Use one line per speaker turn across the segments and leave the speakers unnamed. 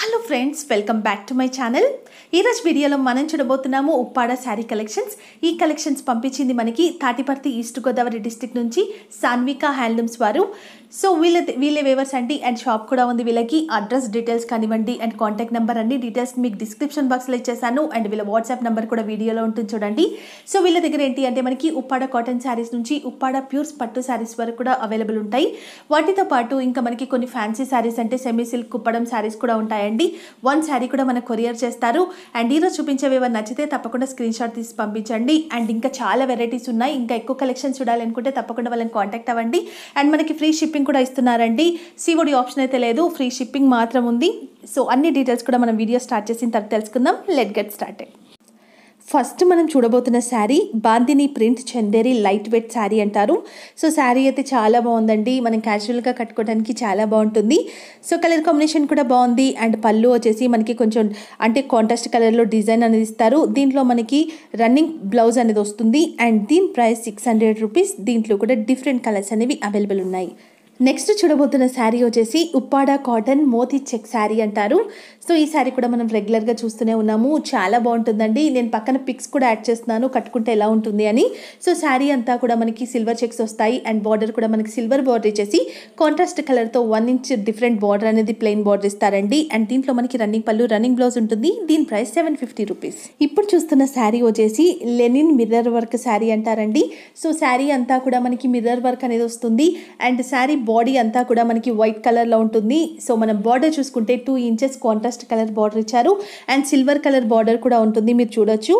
hello friends welcome back to my channel ఈరోజు వీడియోలో మనం చూడబోతున్నాము ఉప్పాడ శారీ కలెక్షన్స్ ఈ కలెక్షన్స్ పంపించింది మనకి తాటిపర్తి ఈస్ట్ గోదావరి డిస్టిక్ నుంచి సాన్విక హ్యాండ్లూమ్స్ వారు సో వీళ్ళ వీళ్ళ వేవర్స్ అండి అండ్ షాప్ కూడా ఉంది వీళ్ళకి అడ్రస్ డీటెయిల్స్ కానివ్వండి అండ్ కాంటాక్ట్ నెంబర్ అన్ని డీటెయిల్స్ మీకు డిస్క్రిప్షన్ బాక్స్లో ఇచ్చేసాను అండ్ వీళ్ళ వాట్సాప్ నెంబర్ కూడా వీడియోలో ఉంటుంది చూడండి సో వీళ్ళ దగ్గర ఏంటి అంటే మనకి ఉప్పాడ కాటన్ శారీస్ నుంచి ఉప్పాడ ప్యూర్స్ పట్టు శారీస్ వరకు కూడా అవైలబుల్ ఉంటాయి వాటితో పాటు ఇంకా మనకి కొన్ని ఫ్యాన్సీ శారీస్ అంటే సెమీ సిల్క్ కుప్పడం శారీస్ కూడా ఉంటాయండి వన్ శారీ కూడా మనకు కొరియర్ చేస్తారు అండ్ ఈరోజు చూపించేవి ఏమైనా నచ్చితే తప్పకుండా స్క్రీన్ షాట్ తీసి పంపించండి అండ్ ఇంకా చాలా వెరైటీస్ ఉన్నాయి ఇంకా ఎక్కువ కలెక్షన్స్ చూడాలనుకుంటే తప్పకుండా వాళ్ళని కాంటాక్ట్ అవ్వండి అండ్ మనకి ఫ్రీ షిప్పింగ్ షిప్పింగ్ కూడా ఇస్తున్నారండి సివోడి ఆప్షన్ అయితే లేదు ఫ్రీ షిప్పింగ్ మాత్రం ఉంది సో అన్ని డీటెయిల్స్ కూడా మనం వీడియో స్టార్ట్ చేసిన తర్వాత తెలుసుకుందాం లెట్ గెట్ స్టార్ట్ ఫస్ట్ మనం చూడబోతున్న sari bandhani print Chanderi light weight sari అంటారు సో శారీ అయితే చాలా బాగుందండి మనం క్యాజువల్గా కట్టుకోవడానికి చాలా బాగుంటుంది సో కలర్ కాంబినేషన్ కూడా బాగుంది అండ్ పళ్ళు వచ్చేసి మనకి కొంచెం అంటే కాంట్రాస్ట్ కలర్లో డిజైన్ అనేది ఇస్తారు దీంట్లో మనకి రన్నింగ్ బ్లౌజ్ అనేది వస్తుంది అండ్ దీని ప్రైస్ సిక్స్ హండ్రెడ్ రూపీస్ దీంట్లో కూడా డిఫరెంట్ కలర్స్ అనేవి అవైలబుల్ ఉన్నాయి నెక్స్ట్ చూడబోతున్న శారీ వచ్చేసి ఉప్పాడ కాటన్ మోతీ చెక్ శారీ అంటారు సో ఈ శారీ కూడా మనం రెగ్యులర్గా చూస్తూనే ఉన్నాము చాలా బాగుంటుందండి నేను పక్కన పిక్స్ కూడా యాడ్ చేస్తున్నాను కట్టుకుంటే ఎలా ఉంటుంది అని సో శారీ అంతా కూడా మనకి సిల్వర్ చెక్స్ వస్తాయి అండ్ బార్డర్ కూడా మనకి సిల్వర్ బార్డర్ ఇచ్చేసి కాంట్రాస్ట్ కలర్తో వన్ ఇంచ్ డిఫరెంట్ బార్డర్ అనేది ప్లెయిన్ బార్డర్ ఇస్తారండి అండ్ దీంట్లో మనకి రన్నింగ్ పళ్ళు రన్నింగ్ బ్లౌజ్ ఉంటుంది దీని ప్రైస్ సెవెన్ ఫిఫ్టీ రూపీస్ ఇప్పుడు చూస్తున్న శారీ వచ్చేసి లెనిన్ మిర్రర్ వర్క్ శారీ అంటారండి సో శారీ అంతా కూడా మనకి మిర్రర్ వర్క్ అనేది వస్తుంది అండ్ శారీ బాడీ అంతా కూడా మనకి వైట్ కలర్లో ఉంటుంది సో మనం బార్డర్ చూసుకుంటే two inches contrast contrast colour border ఇచ్చారు అండ్ సిల్వర్ కలర్ బార్డర్ కూడా ఉంటుంది మీరు చూడొచ్చు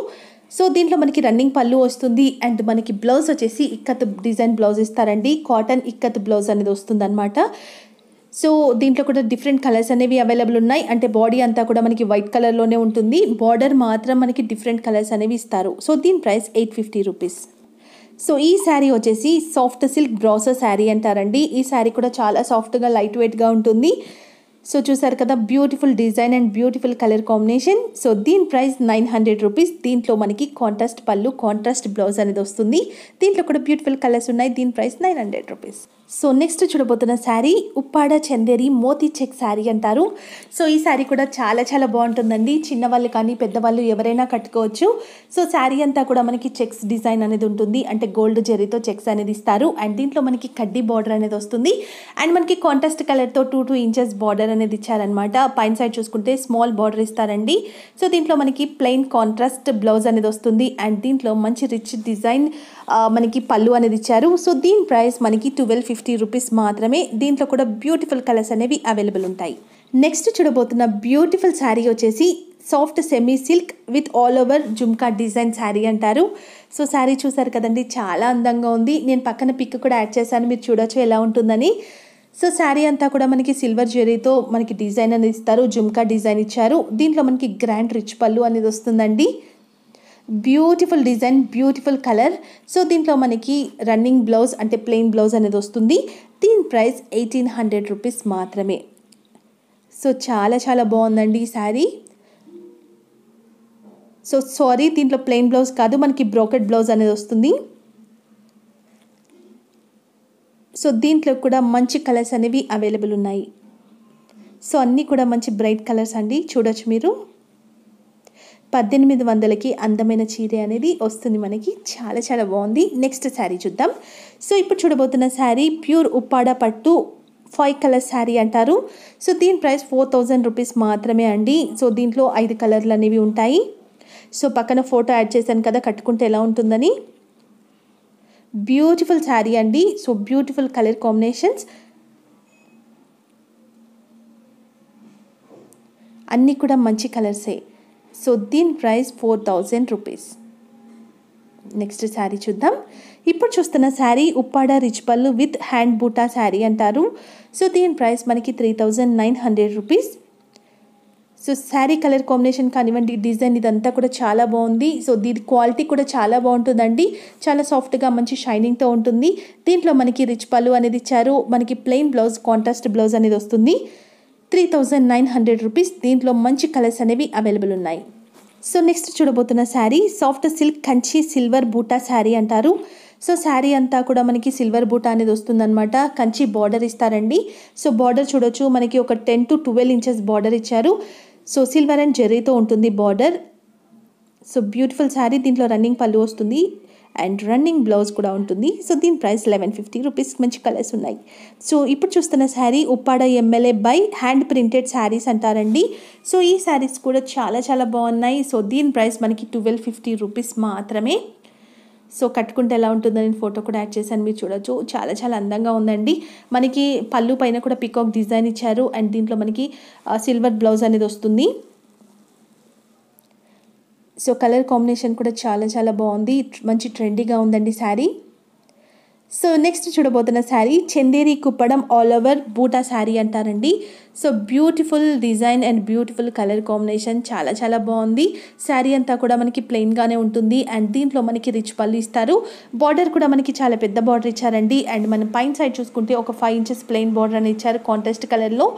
సో దీంట్లో మనకి రన్నింగ్ పళ్ళు వస్తుంది అండ్ మనకి బ్లౌజ్ వచ్చేసి ఇక్కత్ డిజైన్ బ్లౌజ్ ఇస్తారండి కాటన్ ఇక్కత్ బ్లౌజ్ అనేది వస్తుంది అనమాట సో దీంట్లో కూడా డిఫరెంట్ కలర్స్ అనేవి అవైలబుల్ ఉన్నాయి అంటే బాడీ అంతా కూడా మనకి వైట్ కలర్లోనే ఉంటుంది బార్డర్ మాత్రం మనకి డిఫరెంట్ కలర్స్ అనేవి ఇస్తారు సో దీని price eight fifty rupees so ఈ శారీ వచ్చేసి సాఫ్ట్ సిల్క్ బ్రాసర్ శారీ అంటారండి ఈ శారీ కూడా చాలా సాఫ్ట్గా లైట్ వెయిట్గా ఉంటుంది సో చూసారు కదా beautiful design and beautiful colour combination so దీని ప్రైస్ నైన్ హండ్రెడ్ రూపీస్ దీంట్లో మనకి కాంట్రాస్ట్ పళ్ళు కాంట్రాస్ట్ బ్లౌజ్ అనేది వస్తుంది దీంట్లో కూడా బ్యూటిఫుల్ కలర్స్ ఉన్నాయి దీని price nine hundred rupees so next చూడబోతున్న శారీ ఉప్పాడ చందేరి మోతీ చెక్ శారీ అంటారు సో ఈ శారీ కూడా చాలా చాలా బాగుంటుందండి చిన్నవాళ్ళు కానీ పెద్దవాళ్ళు ఎవరైనా కట్టుకోవచ్చు సో శారీ అంతా కూడా మనకి చెక్స్ డిజైన్ అనేది ఉంటుంది అంటే గోల్డ్ జెరీతో చెక్స్ అనేది ఇస్తారు అండ్ దీంట్లో మనకి కడ్డీ బార్డర్ అనేది వస్తుంది అండ్ మనకి కాంట్రాస్ట్ కలర్తో two two inches border border అనేది ఇచ్చారనమాట పైన సైడ్ చూసుకుంటే స్మాల్ బార్డర్ ఇస్తారండి సో దీంట్లో మనకి ప్లెయిన్ కాంట్రాస్ట్ బ్లౌజ్ అనేది వస్తుంది అండ్ దీంట్లో మంచి రిచ్ డిజైన్ మనకి పళ్ళు అనేది ఇచ్చారు సో దీని ప్రైస్ మనకి ట్వెల్వ్ ఫిఫ్టీ రూపీస్ మాత్రమే దీంట్లో కూడా బ్యూటిఫుల్ కలర్స్ అనేవి అవైలబుల్ ఉంటాయి నెక్స్ట్ చూడబోతున్న బ్యూటిఫుల్ శారీ వచ్చేసి soft semi silk with all over jhumka design sari అంటారు సో శారీ చూసారు కదండి చాలా అందంగా ఉంది నేను పక్కన పిక్ కూడా యాడ్ చేశాను మీరు చూడొచ్చు ఎలా ఉంటుందని సో శారీ అంతా కూడా మనకి సిల్వర్ జ్యువెలరీతో మనకి డిజైన్ అనేది ఇస్తారు జుమ్కా డిజైన్ ఇచ్చారు దీంట్లో మనకి గ్రాండ్ రిచ్ పళ్ళు అనేది వస్తుందండి beautiful design beautiful colour so దీంట్లో మనకి రన్నింగ్ బ్లౌజ్ అంటే ప్లెయిన్ బ్లౌజ్ అనేది వస్తుంది దీని ప్రైస్ ఎయిటీన్ హండ్రెడ్ రూపీస్ మాత్రమే సో చాలా చాలా బాగుందండి ఈ శారీ సో సారీ దీంట్లో ప్లెయిన్ బ్లౌజ్ కాదు మనకి బ్రోకెట్ బ్లౌజ్ అనేది వస్తుంది సో దీంట్లో కూడా మంచి కలర్స్ అనేవి అవైలబుల్ ఉన్నాయి సో అన్నీ కూడా మంచి బ్రైట్ కలర్స్ అండి చూడొచ్చు మీరు పద్దెనిమిది వందలకి అందమైన చీర అనేది వస్తుంది మనకి చాలా చాలా బాగుంది నెక్స్ట్ శారీ చూద్దాం సో ఇప్పుడు చూడబోతున్న శారీ ప్యూర్ ఉప్పాడ పట్టు ఫైవ్ కలర్ శారీ అంటారు సో దీని ప్రైస్ ఫోర్ థౌజండ్ రూపీస్ మాత్రమే అండి సో దీంట్లో ఐదు కలర్లు అనేవి ఉంటాయి సో పక్కన ఫోటో యాడ్ చేశాను కదా కట్టుకుంటే ఎలా ఉంటుందని బ్యూటిఫుల్ శారీ అండి సో బ్యూటిఫుల్ కలర్ కాంబినేషన్స్ అన్నీ కూడా మంచి కలర్సే సో దీని price four thousand rupees next sari చూద్దాం ఇప్పుడు చూస్తున్న sari Uppada rich pallu with hand buta sari అంటారు సో దీని ప్రైస్ మనకి three thousand nine hundred rupees so sari colour combination కానివ్వండి డిజైన్ ఇదంతా కూడా చాలా బాగుంది సో దీని క్వాలిటీ కూడా చాలా బాగుంటుందండి చాలా సాఫ్ట్గా మంచి షైనింగ్తో ఉంటుంది దీంట్లో మనకి రిచ్ పళ్ళు అనేది ఇచ్చారు మనకి ప్లెయిన్ బ్లౌజ్ కాంట్రాస్ట్ బ్లౌజ్ అనేది వస్తుంది three thousand nine hundred rupees దీంట్లో మంచి కలర్స్ అనేవి అవైలబుల్ ఉన్నాయి సో నెక్స్ట్ చూడబోతున్న sari soft silk Kanchi silver buta sari అంటారు సో శారీ అంతా కూడా మనకి సిల్వర్ బూటా అనేది వస్తుందన్నమాట కంచి బార్డర్ ఇస్తారండి సో బార్డర్ చూడొచ్చు మనకి ఒక ten to twelve inches border ఇచ్చారు సో సిల్వర్ అండ్ జెర్రీతో ఉంటుంది బార్డర్ సో బ్యూటిఫుల్ శారీ దీంట్లో రన్నింగ్ పళ్ళు వస్తుంది అండ్ రన్నింగ్ బ్లౌజ్ కూడా ఉంటుంది సో దీని ప్రైస్ లెవెన్ ఫిఫ్టీ రూపీస్ మంచి కలర్స్ ఉన్నాయి సో ఇప్పుడు చూస్తున్న శారీ ఉప్పాడ ఎమ్మెల్యే బై హ్యాండ్ ప్రింటెడ్ శారీస్ అంటారండి సో ఈ శారీస్ కూడా చాలా చాలా బాగున్నాయి సో దీని ప్రైస్ మనకి ట్వెల్వ్ ఫిఫ్టీ రూపీస్ మాత్రమే సో కట్టుకుంటే ఎలా ఉంటుందో నేను ఫోటో కూడా యాడ్ చేశాను మీరు చూడొచ్చు చాలా చాలా అందంగా ఉందండి మనకి పళ్ళు పైన కూడా పికాక్ డిజైన్ ఇచ్చారు అండ్ దీంట్లో మనకి సిల్వర్ బ్లౌజ్ అనేది వస్తుంది సో కలర్ కాంబినేషన్ కూడా చాలా చాలా బాగుంది మంచి ట్రెండీగా ఉందండి శారీ సో నెక్స్ట్ చూడబోతున్న శారీ చందేరి కుప్పడం ఆల్ ఓవర్ బూటా శారీ అంటారండి so beautiful design and beautiful colour combination చాలా చాలా బాగుంది శారీ అంతా కూడా మనకి ప్లెయిన్గానే ఉంటుంది అండ్ దీంట్లో మనకి రిచ్ పళ్ళు ఇస్తారు బార్డర్ కూడా మనకి చాలా పెద్ద బార్డర్ ఇచ్చారండి అండ్ మనం పైన సైడ్ చూసుకుంటే ఒక ఫైవ్ ఇంచెస్ ప్లెయిన్ బార్డర్ అని ఇచ్చారు కాంటెస్ట్ కలర్లో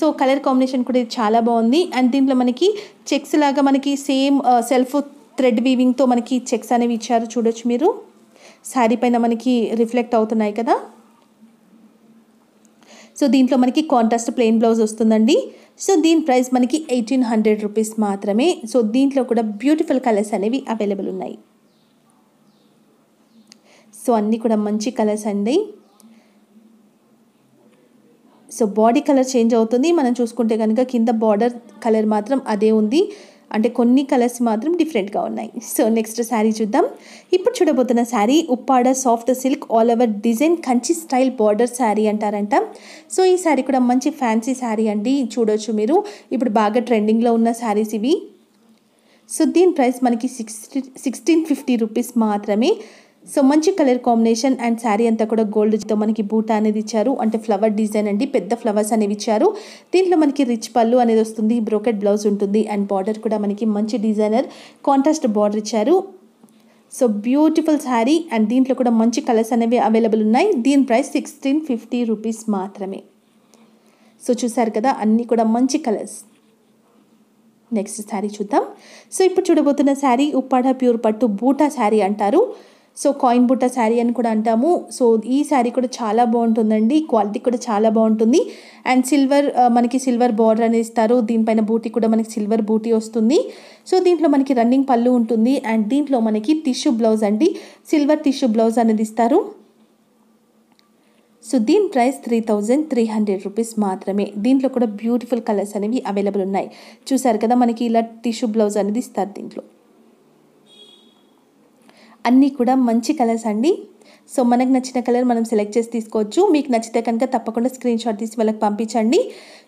సో కలర్ కాంబినేషన్ కూడా చాలా బాగుంది అండ్ దీంట్లో మనకి చెక్స్ లాగా మనకి సేమ్ సెల్ఫ్ థ్రెడ్ వీవింగ్తో మనకి చెక్స్ అనేవి ఇచ్చారు చూడొచ్చు మీరు శారీ పైన మనకి రిఫ్లెక్ట్ అవుతున్నాయి కదా సో దీంట్లో మనకి కాంట్రాస్ట్ ప్లెయిన్ బ్లౌజ్ వస్తుందండి సో దీని ప్రైస్ మనకి ఎయిటీన్ హండ్రెడ్ రూపీస్ మాత్రమే సో దీంట్లో కూడా బ్యూటిఫుల్ కలర్స్ అనేవి అవైలబుల్ ఉన్నాయి సో అన్నీ కూడా మంచి కలర్స్ అండి సో బాడీ కలర్ చేంజ్ అవుతుంది మనం చూసుకుంటే కనుక కింద బార్డర్ కలర్ మాత్రం అదే ఉంది అంటే కొన్ని కలర్స్ మాత్రం డిఫరెంట్గా ఉన్నాయి సో నెక్స్ట్ శారీ చూద్దాం ఇప్పుడు చూడబోతున్న sari Uppada soft silk all over design Kanchi style border sari అంటారంట సో ఈ శారీ కూడా మంచి ఫ్యాన్సీ శారీ అండి చూడవచ్చు మీరు ఇప్పుడు బాగా ట్రెండింగ్లో ఉన్న శారీస్ ఇవి సో దీని ప్రైస్ మనకి సిక్స్టీ సిక్స్టీన్ ఫిఫ్టీ రూపీస్ మాత్రమే సో మంచి కలర్ కాంబినేషన్ అండ్ శారీ అంతా కూడా గోల్డ్తో మనకి బూట అనేది ఇచ్చారు అంటే ఫ్లవర్ డిజైన్ అండి పెద్ద ఫ్లవర్స్ అనేవి ఇచ్చారు దీంట్లో మనకి రిచ్ పళ్ళు అనేది వస్తుంది బ్రోకెట్ బ్లౌజ్ ఉంటుంది అండ్ బార్డర్ కూడా మనకి మంచి డిజైనర్ కాంట్రాస్ట్ బార్డర్ ఇచ్చారు సో బ్యూటిఫుల్ శారీ అండ్ దీంట్లో కూడా మంచి కలర్స్ అనేవి అవైలబుల్ ఉన్నాయి దీని ప్రైస్ సిక్స్టీన్ ఫిఫ్టీ రూపీస్ మాత్రమే సో చూసారు కదా అన్నీ కూడా మంచి కలర్స్ నెక్స్ట్ శారీ చూద్దాం సో ఇప్పుడు చూడబోతున్న శారీ ఉప్పాడ ప్యూర్ పట్టు బూటా శారీ అంటారు సో కాయిన్ బుట్ట శారీ అని కూడా అంటాము సో ఈ శారీ కూడా చాలా బాగుంటుందండి క్వాలిటీ కూడా చాలా బాగుంటుంది అండ్ సిల్వర్ uh, మనకి సిల్వర్ బార్డర్ అనేది ఇస్తారు దీనిపైన బూటీ కూడా మనకి సిల్వర్ బూటీ వస్తుంది సో దీంట్లో మనకి రన్నింగ్ పళ్ళు ఉంటుంది అండ్ దీంట్లో మనకి టిష్యూ బ్లౌజ్ అండి సిల్వర్ టిష్యూ బ్లౌజ్ అనేది ఇస్తారు సో దీని price three thousand three hundred rupees మాత్రమే దీంట్లో కూడా బ్యూటిఫుల్ కలర్స్ అనేవి అవైలబుల్ ఉన్నాయి చూసారు కదా మనకి ఇలా టిష్యూ బ్లౌజ్ అనేది ఇస్తారు దీంట్లో అన్నీ కూడా మంచి కలర్స్ అండి సో మనకు నచ్చిన కలర్ మనం సెలెక్ట్ చేసి తీసుకోవచ్చు మీకు నచ్చితే కనుక తప్పకుండా స్క్రీన్ షాట్ తీసి వాళ్ళకి పంపించండి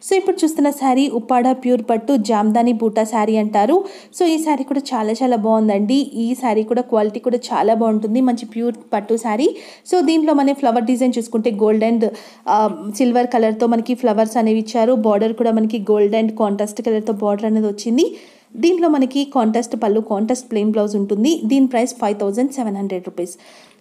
సో ఇప్పుడు చూస్తున్న శారీ ఉప్పాడ ప్యూర్ పట్టు జామ్దాని బూటా శారీ అంటారు సో ఈ శారీ కూడా చాలా చాలా బాగుందండి ఈ శారీ కూడా క్వాలిటీ కూడా చాలా బాగుంటుంది మంచి ప్యూర్ పట్టు శారీ సో దీంట్లో మన ఫ్లవర్ డిజైన్ చూసుకుంటే గోల్డ్ అండ్ సిల్వర్ కలర్తో మనకి ఫ్లవర్స్ అనేవి ఇచ్చారు బార్డర్ కూడా మనకి గోల్డ్ అండ్ కాంట్రాస్ట్ కలర్తో బార్డర్ అనేది వచ్చింది దీంట్లో మనకి కాంటెస్ట్ పళ్ళు కాంటెస్ట్ ప్లెయిన్ బ్లౌజ్ ఉంటుంది దీని price five thousand seven hundred rupees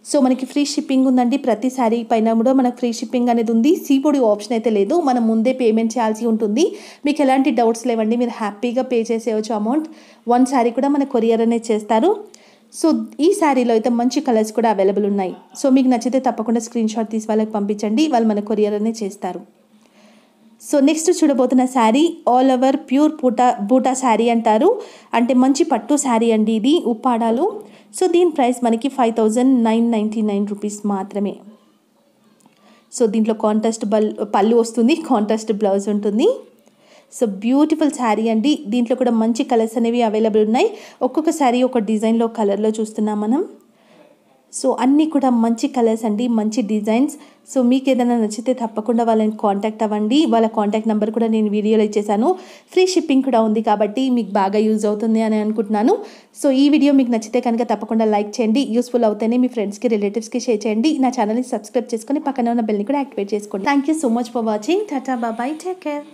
so మనకి ఫ్రీ షిప్పింగ్ ఉందండి ప్రతి శారీ పైన కూడా మనకు ఫ్రీ షిప్పింగ్ అనేది ఉంది సీపొడి ఆప్షన్ అయితే లేదు మనం ముందే పేమెంట్ చేయాల్సి ఉంటుంది మీకు ఎలాంటి డౌట్స్ లేవండి మీరు హ్యాపీగా పే చేసేవచ్చు అమౌంట్ వన్ శారీ కూడా మన కొరియర్ అనేది చేస్తారు సో ఈ శారీలో అయితే మంచి కలర్స్ కూడా అవైలబుల్ ఉన్నాయి సో మీకు నచ్చితే తప్పకుండా స్క్రీన్ షాట్ తీసి వాళ్ళకి పంపించండి వాళ్ళు మన కొరియర్ అనే చేస్తారు సో నెక్స్ట్ చూడబోతున్న శారీ ఆల్ ఓవర్ ప్యూర్ పూటా బూటా శారీ అంటారు అంటే మంచి పట్టు శారీ అండి ఇది ఉప్పాడాలు సో దీని ప్రైస్ మనకి five thousand nine ninety nine rupees మాత్రమే సో దీంట్లో కాంట్రాస్ట్ బల్ పళ్ళు వస్తుంది కాంట్రాస్ట్ బ్లౌజ్ ఉంటుంది సో బ్యూటిఫుల్ శారీ అండి దీంట్లో కూడా మంచి కలర్స్ అనేవి అవైలబుల్ ఉన్నాయి ఒక్కొక్క శారీ ఒక డిజైన్లో కలర్లో చూస్తున్నాం మనం సో అన్నీ కూడా మంచి కలర్స్ అండి మంచి డిజైన్స్ సో మీకు ఏదైనా నచ్చితే తప్పకుండా వాళ్ళని కాంటాక్ట్ అవ్వండి వాళ్ళ కాంటాక్ట్ నెంబర్ కూడా నేను వీడియోలో ఇచ్చేసాను ఫ్రీ షిప్పింగ్ కూడా ఉంది కాబట్టి మీకు బాగా యూజ్ అవుతుంది అని అనుకుంటున్నాను సో ఈ వీడియో మీకు నచ్చితే కనుక తప్పకుండా లైక్ చేయండి యూస్ఫుల్ అవుతేనే మీ ఫ్రెండ్స్కి రిలేటివ్స్కి షేర్ చేయండి నా ఛానల్ని సబ్స్క్రైబ్ చేసుకొని పక్కన ఉన్న బెల్ని కూడా యాక్టివేట్ చేసుకోండి thank so much for watching టాటా బాబాయ్ టేక్ కేర్